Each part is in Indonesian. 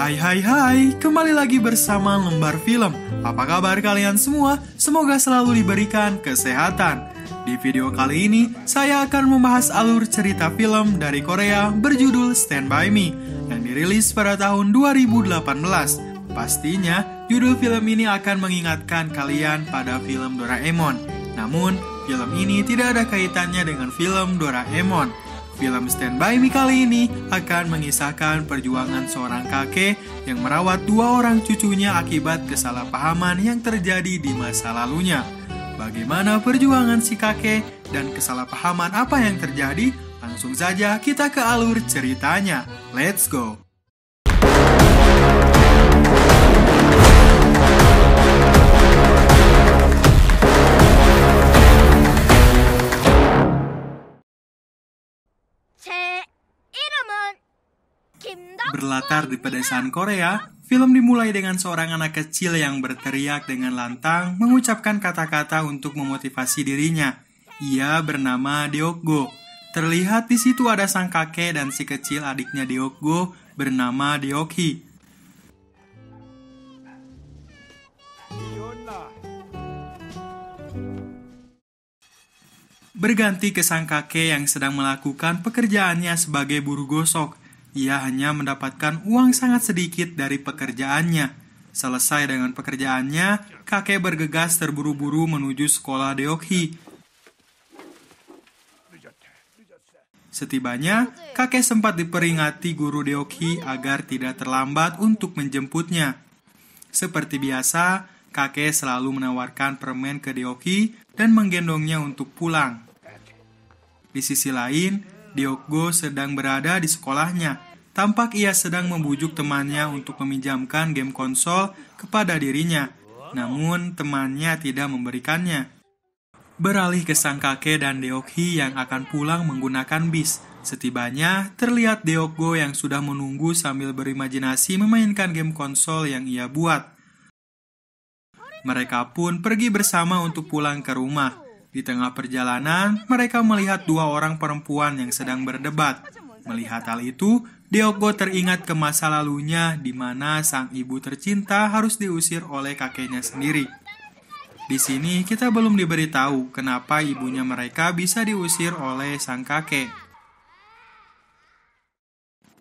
Hai hai hai, kembali lagi bersama Lembar Film. Apa kabar kalian semua? Semoga selalu diberikan kesehatan. Di video kali ini, saya akan membahas alur cerita film dari Korea berjudul Stand By Me yang dirilis pada tahun 2018. Pastinya, judul film ini akan mengingatkan kalian pada film Doraemon. Namun, film ini tidak ada kaitannya dengan film Doraemon. Film Stand By Me kali ini akan mengisahkan perjuangan seorang kakek yang merawat dua orang cucunya akibat kesalahpahaman yang terjadi di masa lalunya. Bagaimana perjuangan si kakek dan kesalahpahaman apa yang terjadi? Langsung saja kita ke alur ceritanya. Let's go! berlatar di pedesaan Korea, film dimulai dengan seorang anak kecil yang berteriak dengan lantang mengucapkan kata-kata untuk memotivasi dirinya. Ia bernama Deokgo. Terlihat di situ ada sang kakek dan si kecil adiknya Deokgo bernama Deokhi. Berganti ke sang kakek yang sedang melakukan pekerjaannya sebagai buru gosok. Ia hanya mendapatkan uang sangat sedikit dari pekerjaannya. Selesai dengan pekerjaannya, kakek bergegas terburu-buru menuju sekolah Deokhi. Setibanya, kakek sempat diperingati guru Deokhi agar tidak terlambat untuk menjemputnya. Seperti biasa, kakek selalu menawarkan permen ke Deokhi dan menggendongnya untuk pulang. Di sisi lain, Diogo sedang berada di sekolahnya. Tampak ia sedang membujuk temannya untuk meminjamkan game konsol kepada dirinya, namun temannya tidak memberikannya. Beralih ke sang kakek dan Deokhi yang akan pulang menggunakan bis. Setibanya, terlihat Deokgo yang sudah menunggu sambil berimajinasi memainkan game konsol yang ia buat. Mereka pun pergi bersama untuk pulang ke rumah. Di tengah perjalanan, mereka melihat dua orang perempuan yang sedang berdebat. Melihat hal itu, Deogo teringat ke masa lalunya di mana sang ibu tercinta harus diusir oleh kakeknya sendiri. Di sini kita belum diberitahu kenapa ibunya mereka bisa diusir oleh sang kakek.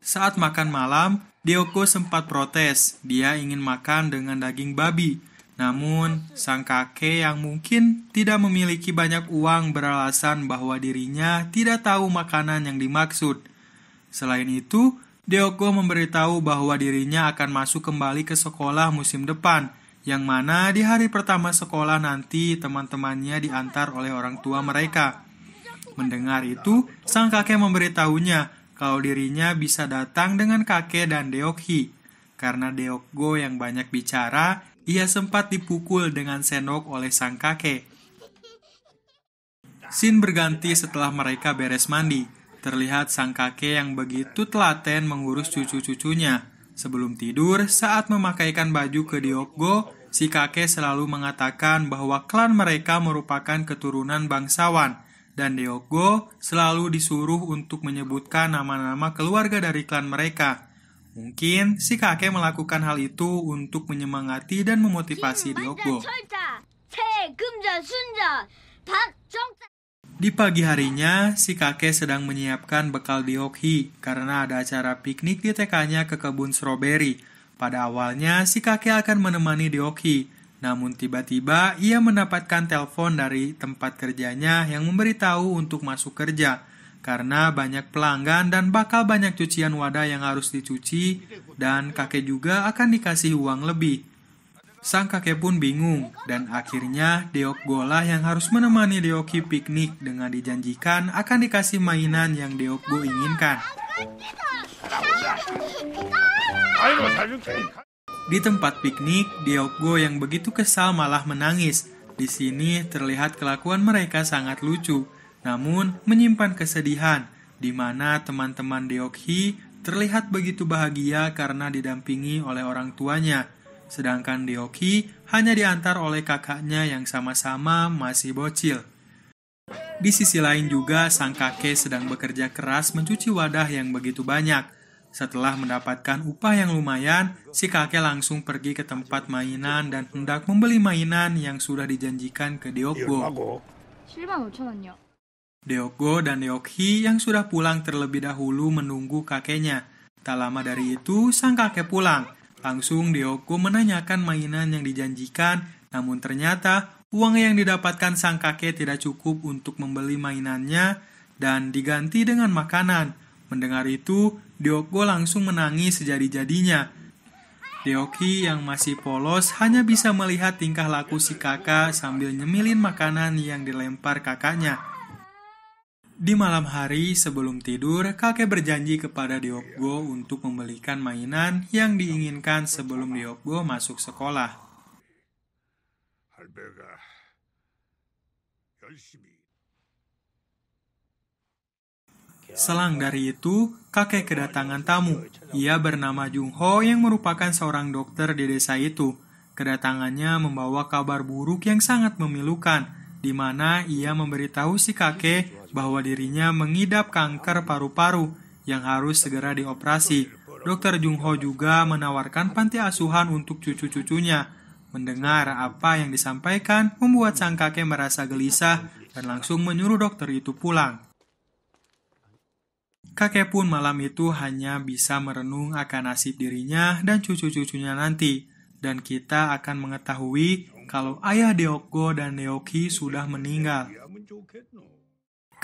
Saat makan malam, Deoko sempat protes. Dia ingin makan dengan daging babi, namun, sang kakek yang mungkin tidak memiliki banyak uang beralasan bahwa dirinya tidak tahu makanan yang dimaksud. Selain itu, Deoko memberitahu bahwa dirinya akan masuk kembali ke sekolah musim depan, yang mana di hari pertama sekolah nanti teman-temannya diantar oleh orang tua mereka. Mendengar itu, sang kakek memberitahunya kalau dirinya bisa datang dengan kakek dan Deokhi. Karena Deokgo yang banyak bicara, ia sempat dipukul dengan sendok oleh sang kakek. Sin berganti setelah mereka beres mandi. Terlihat sang kakek yang begitu telaten mengurus cucu-cucunya. Sebelum tidur, saat memakaikan baju ke Diokgo, si kakek selalu mengatakan bahwa klan mereka merupakan keturunan bangsawan, dan Diokgo selalu disuruh untuk menyebutkan nama-nama keluarga dari klan mereka. Mungkin si kakek melakukan hal itu untuk menyemangati dan memotivasi Diokbo. Di pagi harinya, si kakek sedang menyiapkan bekal Diokhi karena ada acara piknik di TK-nya ke kebun stroberi. Pada awalnya, si kakek akan menemani Diokhi, namun tiba-tiba ia mendapatkan telepon dari tempat kerjanya yang memberitahu untuk masuk kerja karena banyak pelanggan dan bakal banyak cucian wadah yang harus dicuci dan kakek juga akan dikasih uang lebih. Sang kakek pun bingung dan akhirnya Deok Gola yang harus menemani Deoki piknik dengan dijanjikan akan dikasih mainan yang Deok Go inginkan. Di tempat piknik, Go yang begitu kesal malah menangis. Di sini terlihat kelakuan mereka sangat lucu namun menyimpan kesedihan di mana teman-teman Deokhi terlihat begitu bahagia karena didampingi oleh orang tuanya, sedangkan Deokhi hanya diantar oleh kakaknya yang sama-sama masih bocil. Di sisi lain juga sang kakek sedang bekerja keras mencuci wadah yang begitu banyak. Setelah mendapatkan upah yang lumayan, si kakek langsung pergi ke tempat mainan dan hendak membeli mainan yang sudah dijanjikan ke Deokbo. Iya, Deokgo dan Deokhi yang sudah pulang terlebih dahulu menunggu kakeknya. Tak lama dari itu, sang kakek pulang. Langsung Deokgo menanyakan mainan yang dijanjikan, namun ternyata uang yang didapatkan sang kakek tidak cukup untuk membeli mainannya dan diganti dengan makanan. Mendengar itu, Deokgo langsung menangis sejadi-jadinya. Deokhi yang masih polos hanya bisa melihat tingkah laku si kakak sambil nyemilin makanan yang dilempar kakaknya. Di malam hari sebelum tidur, kakek berjanji kepada Diokgo untuk membelikan mainan yang diinginkan sebelum Diokgo masuk sekolah. Selang dari itu, kakek kedatangan tamu. Ia bernama Jung Ho yang merupakan seorang dokter di desa itu. Kedatangannya membawa kabar buruk yang sangat memilukan, di mana ia memberitahu si kakek bahwa dirinya mengidap kanker paru-paru yang harus segera dioperasi. Dokter Jung Ho juga menawarkan panti asuhan untuk cucu-cucunya. Mendengar apa yang disampaikan membuat sang kakek merasa gelisah dan langsung menyuruh dokter itu pulang. Kakek pun malam itu hanya bisa merenung akan nasib dirinya dan cucu-cucunya nanti. Dan kita akan mengetahui kalau ayah Deokgo dan Neoki sudah meninggal.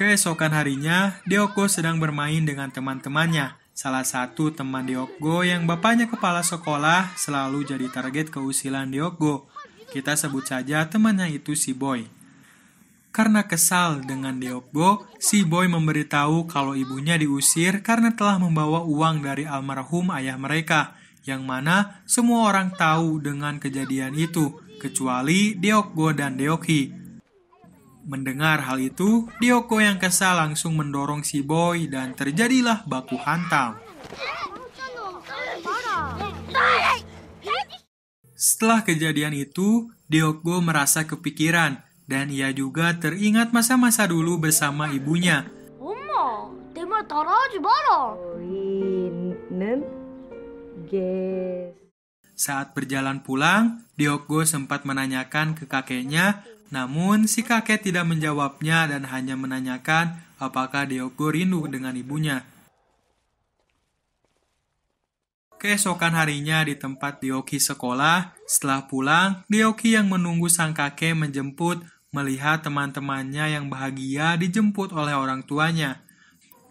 Keesokan harinya, Deoko sedang bermain dengan teman-temannya. Salah satu teman Deoko yang bapaknya kepala sekolah selalu jadi target keusilan Deoko. Kita sebut saja temannya itu si Boy. Karena kesal dengan Deoko, si Boy memberitahu kalau ibunya diusir karena telah membawa uang dari almarhum ayah mereka, yang mana semua orang tahu dengan kejadian itu, kecuali Deoko dan Deoki. Mendengar hal itu, Dioko yang kesal langsung mendorong si boy dan terjadilah baku hantam. Setelah kejadian itu, Dioko merasa kepikiran dan ia juga teringat masa-masa dulu bersama ibunya. Saat berjalan pulang, Dioko sempat menanyakan ke kakeknya namun si kakek tidak menjawabnya dan hanya menanyakan apakah Deoko rindu dengan ibunya. Keesokan harinya di tempat Deoki sekolah, setelah pulang, Deoki yang menunggu sang kakek menjemput melihat teman-temannya yang bahagia dijemput oleh orang tuanya.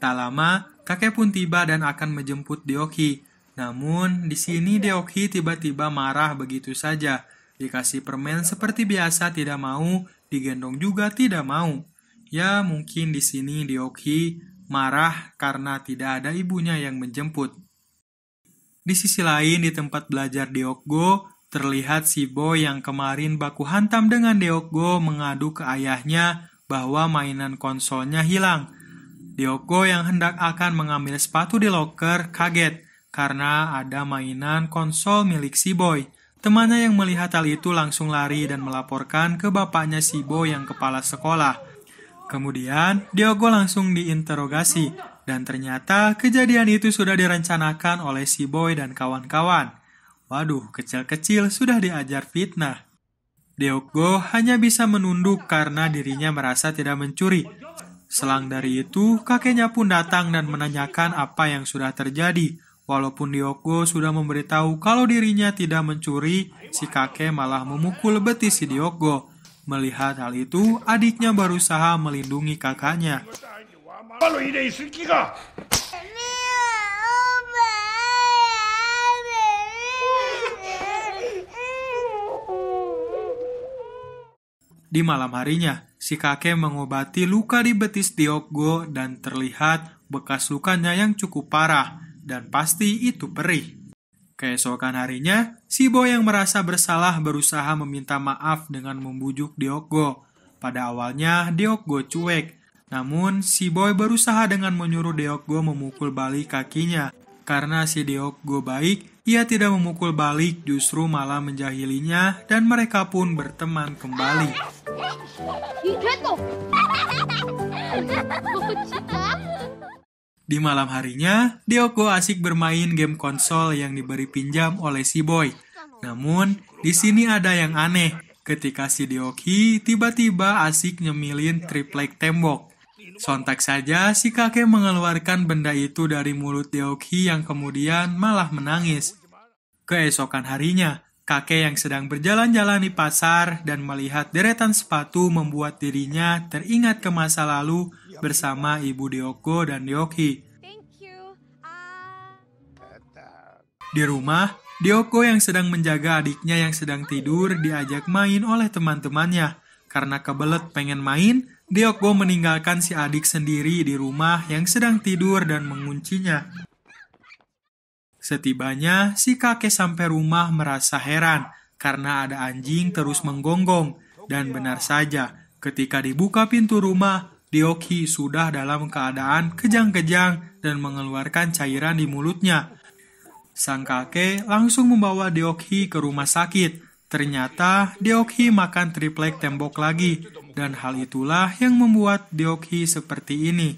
Tak lama, kakek pun tiba dan akan menjemput Deoki. Namun, di sini Deoki tiba-tiba marah begitu saja Dikasih permen seperti biasa tidak mau, digendong juga tidak mau. Ya mungkin di sini Dioki marah karena tidak ada ibunya yang menjemput. Di sisi lain di tempat belajar Deokgo, terlihat si Boy yang kemarin baku hantam dengan Deokgo mengadu ke ayahnya bahwa mainan konsolnya hilang. Deokgo yang hendak akan mengambil sepatu di loker kaget karena ada mainan konsol milik si Boy. Temannya yang melihat hal itu langsung lari dan melaporkan ke bapaknya Sibo yang kepala sekolah. Kemudian, Diogo langsung diinterogasi dan ternyata kejadian itu sudah direncanakan oleh si boy dan kawan-kawan. Waduh, kecil-kecil sudah diajar fitnah. Diogo hanya bisa menunduk karena dirinya merasa tidak mencuri. Selang dari itu, kakeknya pun datang dan menanyakan apa yang sudah terjadi. Walaupun Diogo sudah memberitahu kalau dirinya tidak mencuri, si kakek malah memukul betis si Diogo. Melihat hal itu, adiknya berusaha melindungi kakaknya. Di malam harinya, si kakek mengobati luka di betis Diogo dan terlihat bekas lukanya yang cukup parah dan pasti itu perih. Keesokan harinya, si Bo yang merasa bersalah berusaha meminta maaf dengan membujuk Diogo. Pada awalnya, Diogo cuek. Namun, si Boy berusaha dengan menyuruh Diogo memukul balik kakinya. Karena si Diogo baik, ia tidak memukul balik justru malah menjahilinya dan mereka pun berteman kembali. Di malam harinya, Dioko asik bermain game konsol yang diberi pinjam oleh si Boy. Namun, di sini ada yang aneh ketika si Dioki tiba-tiba asik nyemilin triplek tembok. Sontak saja si kakek mengeluarkan benda itu dari mulut Dioki yang kemudian malah menangis. Keesokan harinya, kakek yang sedang berjalan-jalan di pasar dan melihat deretan sepatu membuat dirinya teringat ke masa lalu bersama Ibu Dioko dan Dioki. Ah. Di rumah, Dioko yang sedang menjaga adiknya yang sedang tidur diajak main oleh teman-temannya. Karena kebelet pengen main, Dioko meninggalkan si adik sendiri di rumah yang sedang tidur dan menguncinya. Setibanya, si kakek sampai rumah merasa heran karena ada anjing terus menggonggong. Dan benar saja, ketika dibuka pintu rumah, Dioki sudah dalam keadaan kejang-kejang dan mengeluarkan cairan di mulutnya. Sang kakek langsung membawa Deokhi ke rumah sakit. Ternyata Deokhi makan triplek tembok lagi dan hal itulah yang membuat Deokhi seperti ini.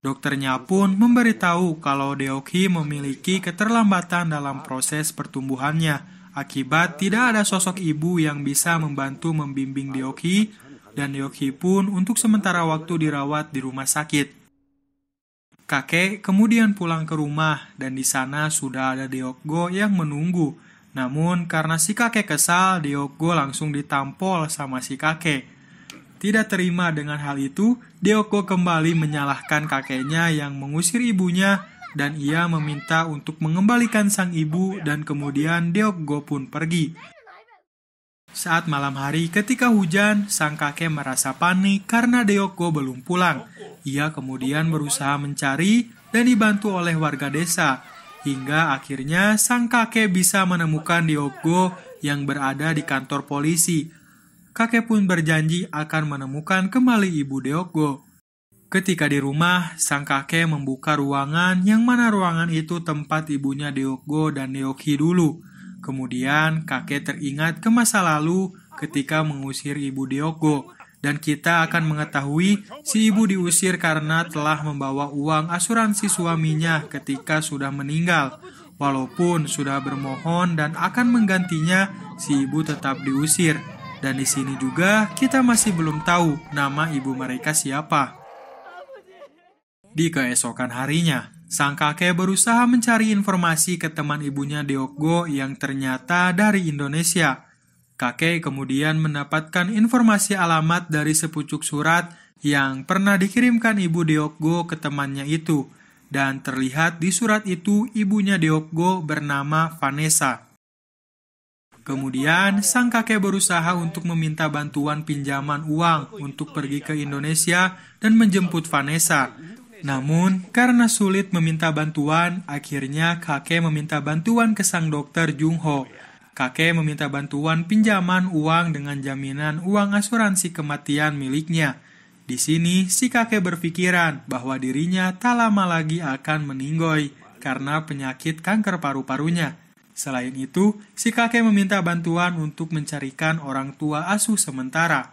Dokternya pun memberitahu kalau Deokhi memiliki keterlambatan dalam proses pertumbuhannya akibat tidak ada sosok ibu yang bisa membantu membimbing Deokhi dan Yoki pun untuk sementara waktu dirawat di rumah sakit. Kakek kemudian pulang ke rumah dan di sana sudah ada Deokgo yang menunggu. Namun karena si kakek kesal, Deokgo langsung ditampol sama si kakek. Tidak terima dengan hal itu, Deokgo kembali menyalahkan kakeknya yang mengusir ibunya dan ia meminta untuk mengembalikan sang ibu dan kemudian Deokgo pun pergi. Saat malam hari ketika hujan, sang kakek merasa panik karena Deoko belum pulang. Ia kemudian berusaha mencari dan dibantu oleh warga desa. Hingga akhirnya sang kakek bisa menemukan Deoko yang berada di kantor polisi. Kakek pun berjanji akan menemukan kembali ibu Deoko. Ketika di rumah, sang kakek membuka ruangan yang mana ruangan itu tempat ibunya Deoko dan Neoki dulu. Kemudian kakek teringat ke masa lalu ketika mengusir ibu Diogo dan kita akan mengetahui si ibu diusir karena telah membawa uang asuransi suaminya ketika sudah meninggal. Walaupun sudah bermohon dan akan menggantinya, si ibu tetap diusir. Dan di sini juga kita masih belum tahu nama ibu mereka siapa. Di keesokan harinya, Sang kakek berusaha mencari informasi ke teman ibunya Deokgo yang ternyata dari Indonesia. Kakek kemudian mendapatkan informasi alamat dari sepucuk surat yang pernah dikirimkan ibu Deokgo ke temannya itu. Dan terlihat di surat itu ibunya Deokgo bernama Vanessa. Kemudian, sang kakek berusaha untuk meminta bantuan pinjaman uang untuk pergi ke Indonesia dan menjemput Vanessa. Namun, karena sulit meminta bantuan, akhirnya kakek meminta bantuan ke sang dokter Jung Ho. Kakek meminta bantuan pinjaman uang dengan jaminan uang asuransi kematian miliknya. Di sini, si kakek berpikiran bahwa dirinya tak lama lagi akan meninggoy karena penyakit kanker paru-parunya. Selain itu, si kakek meminta bantuan untuk mencarikan orang tua asuh sementara.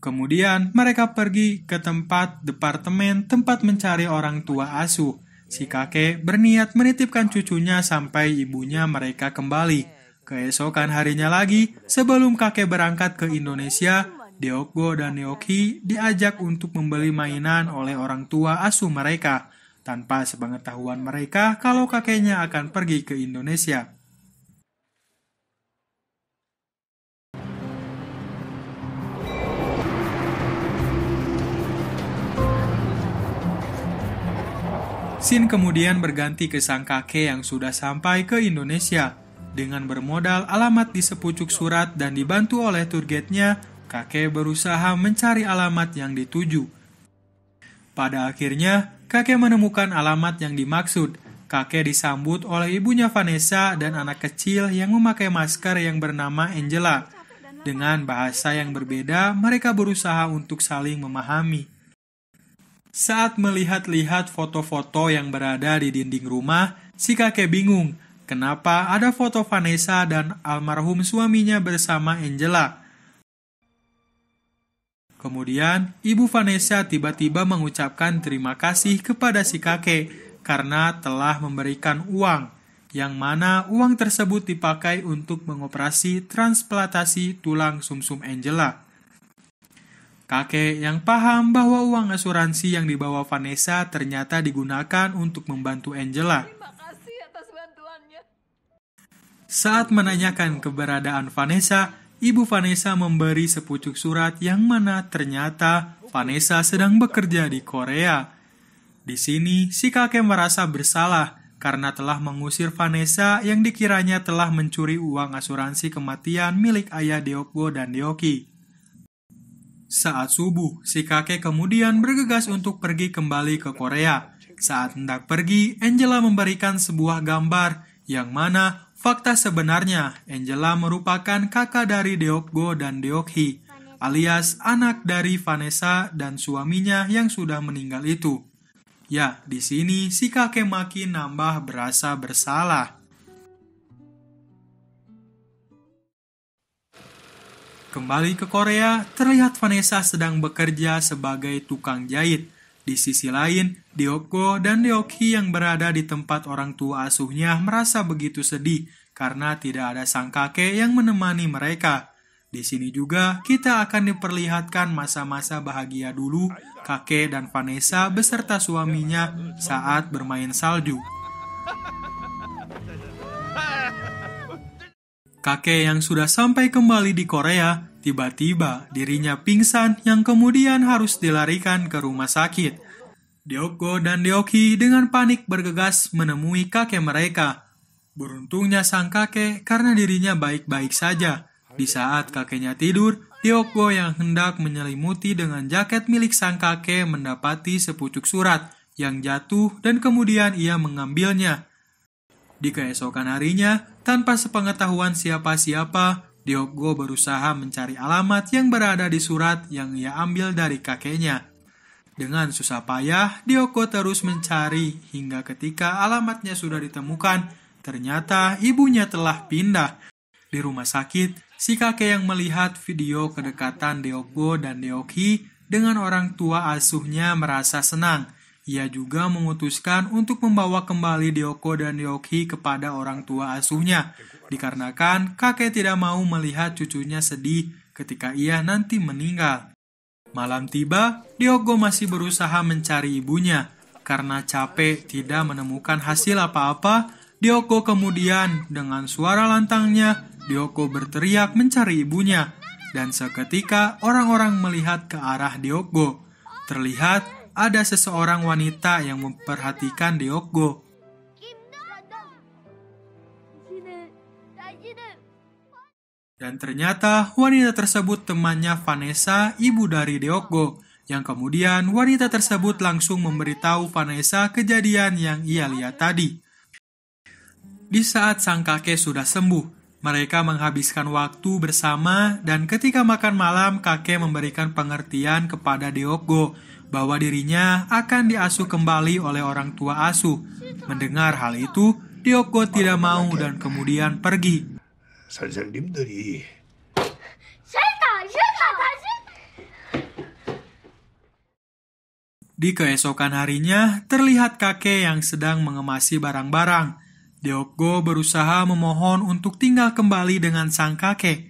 Kemudian mereka pergi ke tempat departemen tempat mencari orang tua asuh. Si kakek berniat menitipkan cucunya sampai ibunya mereka kembali. Keesokan harinya lagi, sebelum kakek berangkat ke Indonesia, Deokgo dan Neoki diajak untuk membeli mainan oleh orang tua asuh mereka, tanpa sepengetahuan mereka kalau kakeknya akan pergi ke Indonesia. Sin kemudian berganti ke sang kakek yang sudah sampai ke Indonesia. Dengan bermodal alamat di sepucuk surat dan dibantu oleh turgetnya, kakek berusaha mencari alamat yang dituju. Pada akhirnya, kakek menemukan alamat yang dimaksud. Kakek disambut oleh ibunya Vanessa dan anak kecil yang memakai masker yang bernama Angela. Dengan bahasa yang berbeda, mereka berusaha untuk saling memahami. Saat melihat-lihat foto-foto yang berada di dinding rumah, si kakek bingung kenapa ada foto Vanessa dan almarhum suaminya bersama Angela. Kemudian, ibu Vanessa tiba-tiba mengucapkan terima kasih kepada si kakek karena telah memberikan uang, yang mana uang tersebut dipakai untuk mengoperasi transplantasi tulang sumsum -sum Angela. Kakek yang paham bahwa uang asuransi yang dibawa Vanessa ternyata digunakan untuk membantu Angela. Saat menanyakan keberadaan Vanessa, ibu Vanessa memberi sepucuk surat yang mana ternyata Vanessa sedang bekerja di Korea. Di sini, si kakek merasa bersalah karena telah mengusir Vanessa yang dikiranya telah mencuri uang asuransi kematian milik ayah Deokbo dan Deoki. Saat subuh, si kakek kemudian bergegas untuk pergi kembali ke Korea. Saat hendak pergi, Angela memberikan sebuah gambar yang mana fakta sebenarnya Angela merupakan kakak dari Deokgo dan Deokhi, alias anak dari Vanessa dan suaminya yang sudah meninggal itu. Ya, di sini si kakek makin nambah berasa bersalah. Kembali ke Korea, terlihat Vanessa sedang bekerja sebagai tukang jahit. Di sisi lain, Dioko dan Deoki yang berada di tempat orang tua asuhnya merasa begitu sedih karena tidak ada sang kakek yang menemani mereka. Di sini juga kita akan diperlihatkan masa-masa bahagia dulu kakek dan Vanessa beserta suaminya saat bermain salju. Kakek yang sudah sampai kembali di Korea, tiba-tiba dirinya pingsan yang kemudian harus dilarikan ke rumah sakit. Deokgo dan Deoki dengan panik bergegas menemui kakek mereka. Beruntungnya sang kakek karena dirinya baik-baik saja. Di saat kakeknya tidur, Deokgo yang hendak menyelimuti dengan jaket milik sang kakek mendapati sepucuk surat yang jatuh dan kemudian ia mengambilnya. Di keesokan harinya, tanpa sepengetahuan siapa-siapa, Diogo berusaha mencari alamat yang berada di surat yang ia ambil dari kakeknya. Dengan susah payah, Diogo terus mencari hingga ketika alamatnya sudah ditemukan, ternyata ibunya telah pindah. Di rumah sakit, si kakek yang melihat video kedekatan Diogo dan Deoki dengan orang tua asuhnya merasa senang – ia juga memutuskan untuk membawa kembali Dioko dan Yoki kepada orang tua asuhnya, dikarenakan kakek tidak mau melihat cucunya sedih ketika ia nanti meninggal. Malam tiba, Diogo masih berusaha mencari ibunya. Karena capek tidak menemukan hasil apa-apa, Diogo kemudian dengan suara lantangnya, Diogo berteriak mencari ibunya. Dan seketika orang-orang melihat ke arah Diogo. Terlihat ada seseorang wanita yang memperhatikan Deokgo. Dan ternyata wanita tersebut temannya Vanessa, ibu dari Deokgo, yang kemudian wanita tersebut langsung memberitahu Vanessa kejadian yang ia lihat tadi. Di saat sang kakek sudah sembuh, mereka menghabiskan waktu bersama dan ketika makan malam kakek memberikan pengertian kepada Deokgo bahwa dirinya akan diasuh kembali oleh orang tua asuh. Mendengar hal itu, Dioko tidak mau dan kemudian pergi. Di keesokan harinya, terlihat kakek yang sedang mengemasi barang-barang. Deokgo berusaha memohon untuk tinggal kembali dengan sang kakek.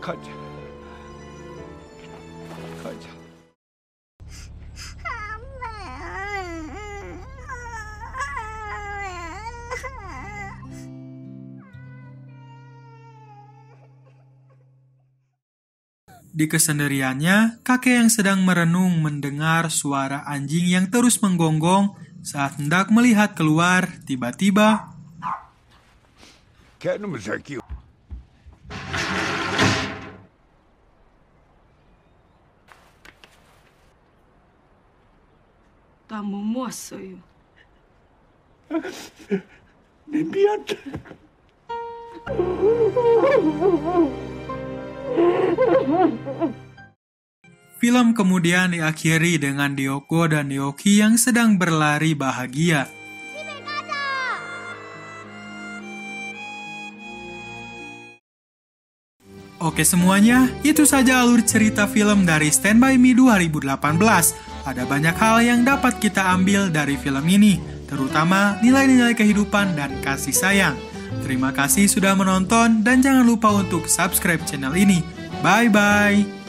Di kesendiriannya, kakek yang sedang merenung mendengar suara anjing yang terus menggonggong saat hendak melihat keluar, tiba-tiba. 모았어요. 내 미안해. Film kemudian diakhiri dengan Dioko dan Yoki yang sedang berlari bahagia. Oke semuanya, itu saja alur cerita film dari Stand By Me 2018. Ada banyak hal yang dapat kita ambil dari film ini, terutama nilai-nilai kehidupan dan kasih sayang. Terima kasih sudah menonton dan jangan lupa untuk subscribe channel ini. Bye-bye!